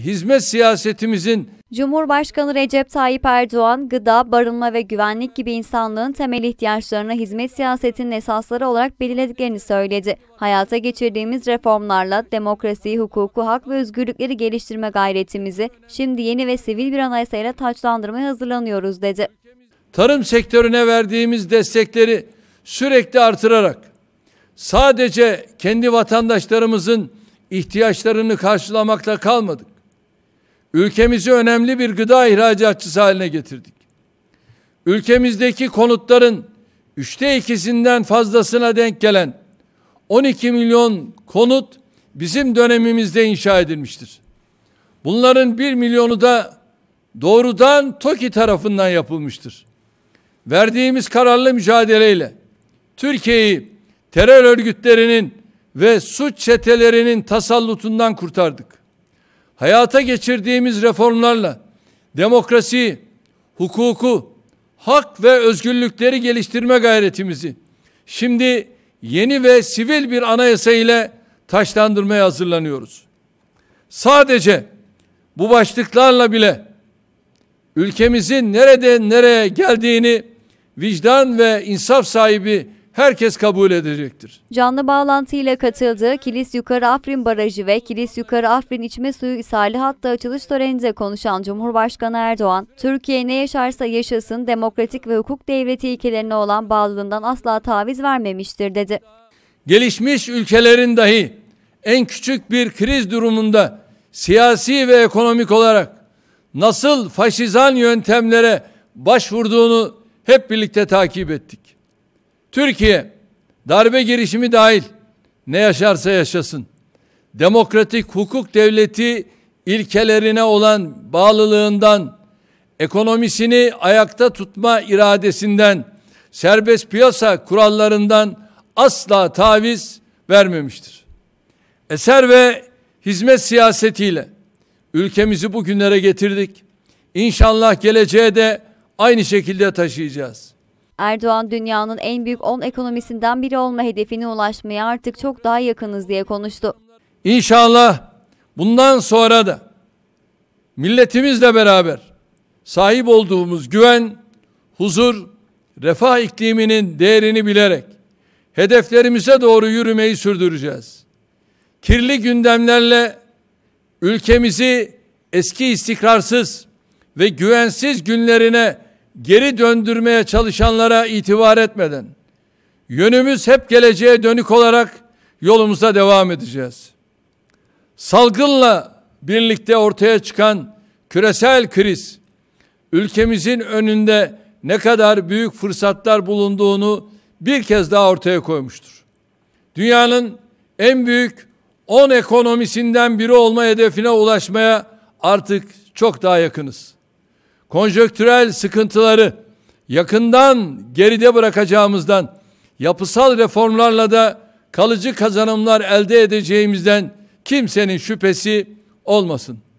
hizmet siyasetimizin Cumhurbaşkanı Recep Tayyip Erdoğan, gıda, barınma ve güvenlik gibi insanlığın temel ihtiyaçlarına hizmet siyasetinin esasları olarak belirlediklerini söyledi. Hayata geçirdiğimiz reformlarla demokrasiyi, hukuku, hak ve özgürlükleri geliştirme gayretimizi şimdi yeni ve sivil bir anayasayla taçlandırmaya hazırlanıyoruz dedi. Tarım sektörüne verdiğimiz destekleri sürekli artırarak sadece kendi vatandaşlarımızın ihtiyaçlarını karşılamakla kalmadık Ülkemizi önemli bir gıda ihracatçısı haline getirdik. Ülkemizdeki konutların üçte ikisinden fazlasına denk gelen 12 milyon konut bizim dönemimizde inşa edilmiştir. Bunların 1 milyonu da doğrudan TOKİ tarafından yapılmıştır. Verdiğimiz kararlı mücadeleyle Türkiye'yi terör örgütlerinin ve suç çetelerinin tasallutundan kurtardık hayata geçirdiğimiz reformlarla demokrasi, hukuku, hak ve özgürlükleri geliştirme gayretimizi şimdi yeni ve sivil bir anayasa ile taşlandırmaya hazırlanıyoruz. Sadece bu başlıklarla bile ülkemizin nerede nereye geldiğini vicdan ve insaf sahibi herkes kabul edecektir. Canlı bağlantıyla katıldığı Kilis Yukarı Afrin Barajı ve Kilis Yukarı Afrin İçme Suyu İsali hattı açılış töreninde konuşan Cumhurbaşkanı Erdoğan, Türkiye ne yaşarsa yaşasın demokratik ve hukuk devleti ilkelerine olan bağlılığından asla taviz vermemiştir dedi. Gelişmiş ülkelerin dahi en küçük bir kriz durumunda siyasi ve ekonomik olarak nasıl faşizan yöntemlere başvurduğunu hep birlikte takip ettik. Türkiye darbe girişimi dahil ne yaşarsa yaşasın demokratik hukuk devleti ilkelerine olan bağlılığından, ekonomisini ayakta tutma iradesinden, serbest piyasa kurallarından asla taviz vermemiştir. Eser ve hizmet siyasetiyle ülkemizi bugünlere getirdik. İnşallah geleceğe de aynı şekilde taşıyacağız. Erdoğan dünyanın en büyük 10 ekonomisinden biri olma hedefine ulaşmaya artık çok daha yakınız diye konuştu. İnşallah bundan sonra da milletimizle beraber sahip olduğumuz güven, huzur, refah ikliminin değerini bilerek hedeflerimize doğru yürümeyi sürdüreceğiz. Kirli gündemlerle ülkemizi eski istikrarsız ve güvensiz günlerine geri döndürmeye çalışanlara itibar etmeden yönümüz hep geleceğe dönük olarak yolumuza devam edeceğiz. Salgınla birlikte ortaya çıkan küresel kriz ülkemizin önünde ne kadar büyük fırsatlar bulunduğunu bir kez daha ortaya koymuştur. Dünyanın en büyük 10 ekonomisinden biri olma hedefine ulaşmaya artık çok daha yakınız konjöktürel sıkıntıları yakından geride bırakacağımızdan, yapısal reformlarla da kalıcı kazanımlar elde edeceğimizden kimsenin şüphesi olmasın.